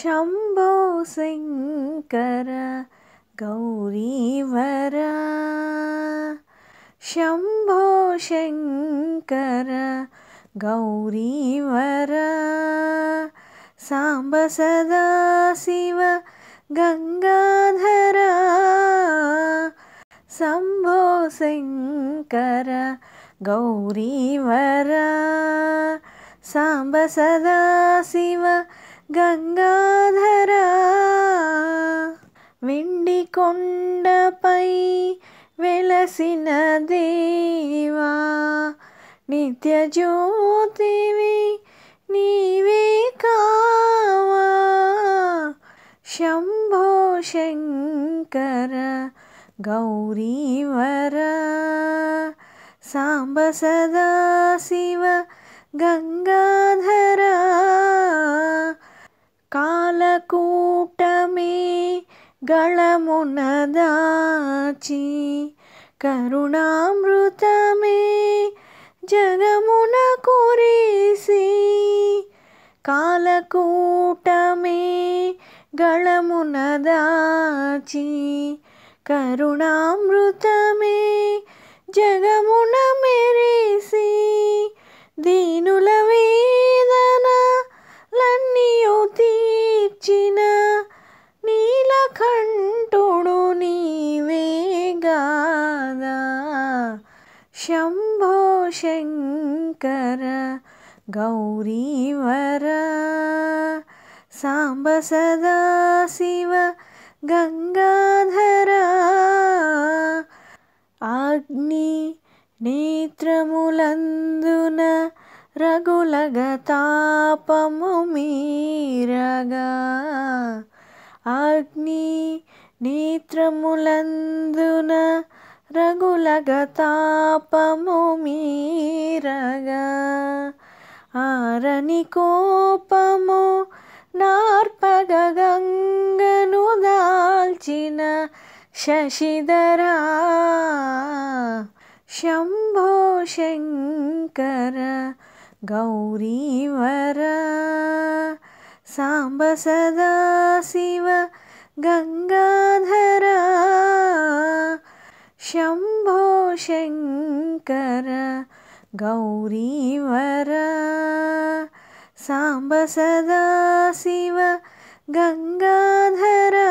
शम्भो शङ्कर गौरीवरा शम्भो शङ्कर गौरीवर साम्ब सदा शिव गङ्गाधरा शम्भो शङ्कर गौरीवर साम्ब सदा शिव గంగాధరా వెండి కొండపై వెలసిన దేవా నిత్య జ్యోతివి నీవే కావా శంభో శంకర గౌరీవర సాంబ సదాశివ గంగాధరా గళమునదాచి కరుణామృతమే జగమున కురిసి కాలకూటమే గళమునదాచి కరుణామృతమే జగమున మెరిసి राधा शंकर शङ्कर गौरीवर साम्ब सदा शिव गंगाधरा అగ్ని నేత్రములందున రఘులగతాపము మీరగా అగ్ని నేత్రములందున రఘులగతాపము మీరగా ఆరని కోపము నార్పగ గంగను దాల్చిన శశిధరా శంభో శంకర గౌరీవర సాంబ సదాశివ गङ्गाधरा शम्भो शङ्कर गौरीवर साम्ब सदा शिव गङ्गाधरा